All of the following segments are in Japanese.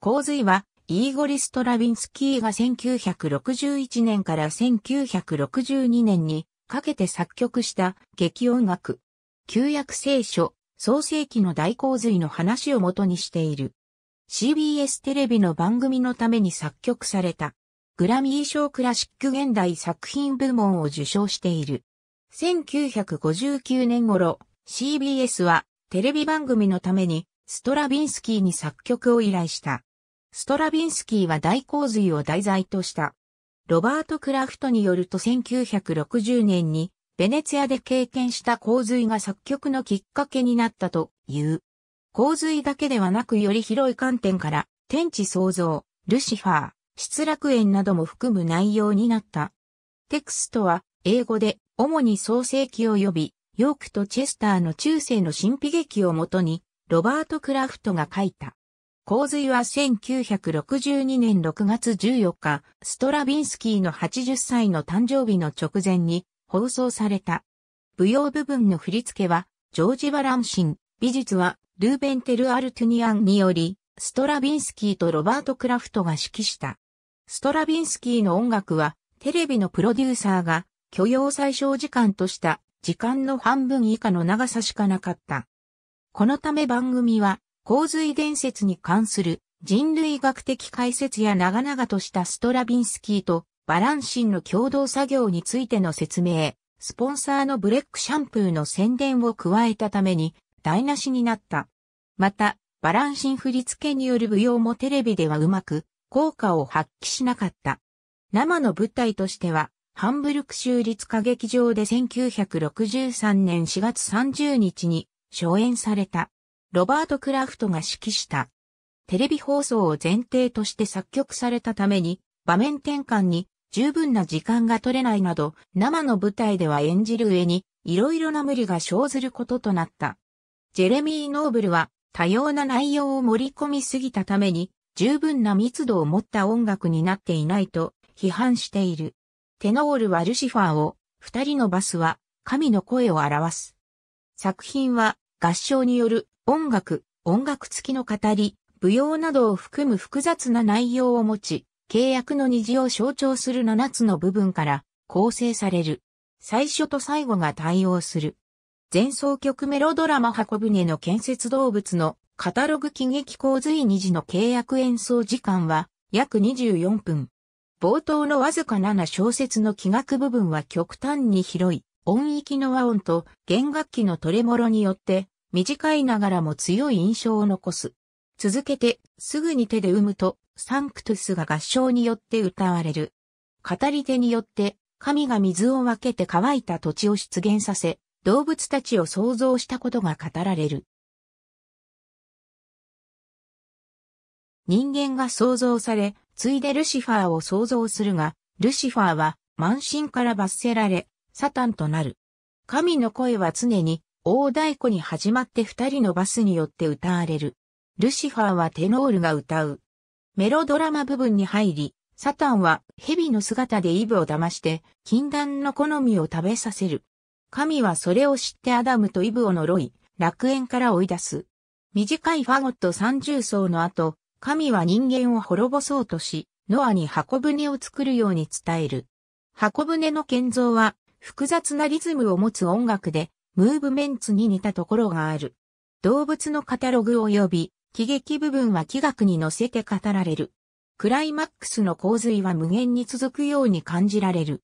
洪水は、イーゴリ・ストラビンスキーが1961年から1962年にかけて作曲した劇音楽。旧約聖書、創世記の大洪水の話を元にしている。CBS テレビの番組のために作曲された。グラミー賞クラシック現代作品部門を受賞している。1959年頃、CBS はテレビ番組のためにストラビンスキーに作曲を依頼した。ストラビンスキーは大洪水を題材とした。ロバート・クラフトによると1960年にベネツィアで経験した洪水が作曲のきっかけになったという。洪水だけではなくより広い観点から天地創造、ルシファー、失楽園なども含む内容になった。テクストは英語で主に創世記を呼びヨークとチェスターの中世の神秘劇をもとにロバート・クラフトが書いた。洪水は1962年6月14日、ストラビンスキーの80歳の誕生日の直前に放送された。舞踊部分の振り付けは、ジョージ・バランシン、美術は、ルーベンテル・アルトゥニアンにより、ストラビンスキーとロバート・クラフトが指揮した。ストラビンスキーの音楽は、テレビのプロデューサーが、許容最小時間とした、時間の半分以下の長さしかなかった。このため番組は、洪水伝説に関する人類学的解説や長々としたストラビンスキーとバランシンの共同作業についての説明、スポンサーのブレックシャンプーの宣伝を加えたために台無しになった。また、バランシン振り付けによる舞踊もテレビではうまく効果を発揮しなかった。生の舞台としては、ハンブルク州立歌劇場で1963年4月30日に初演された。ロバート・クラフトが指揮した。テレビ放送を前提として作曲されたために、場面転換に十分な時間が取れないなど、生の舞台では演じる上に、いろいろな無理が生ずることとなった。ジェレミー・ノーブルは、多様な内容を盛り込みすぎたために、十分な密度を持った音楽になっていないと批判している。テノールはルシファーを、二人のバスは神の声を表す。作品は合唱による音楽、音楽付きの語り、舞踊などを含む複雑な内容を持ち、契約の虹を象徴する7つの部分から構成される。最初と最後が対応する。前奏曲メロドラマ箱舟の建設動物のカタログ喜劇洪水虹の契約演奏時間は約24分。冒頭のわずか7小節の気学部分は極端に広い。音域の和音と弦楽器のトレモロによって短いながらも強い印象を残す。続けてすぐに手で生むとサンクトゥスが合唱によって歌われる。語り手によって神が水を分けて乾いた土地を出現させ、動物たちを創造したことが語られる。人間が創造され、ついでルシファーを想像するが、ルシファーは満身から罰せられ、サタンとなる。神の声は常に大太鼓に始まって二人のバスによって歌われる。ルシファーはテノールが歌う。メロドラマ部分に入り、サタンは蛇の姿でイブを騙して禁断の好みを食べさせる。神はそれを知ってアダムとイブを呪い、楽園から追い出す。短いファゴット三重層の後、神は人間を滅ぼそうとし、ノアに箱舟を作るように伝える。箱舟の建造は複雑なリズムを持つ音楽で、ムーブメンツに似たところがある。動物のカタログ及び、喜劇部分は気楽に乗せて語られる。クライマックスの洪水は無限に続くように感じられる。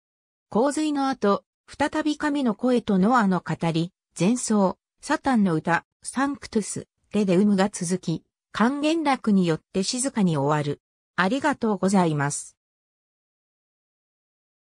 洪水の後、再び神の声とノアの語り、前奏、サタンの歌、サンクトゥス、レデウムが続き、還元楽によって静かに終わる。ありがとうございます。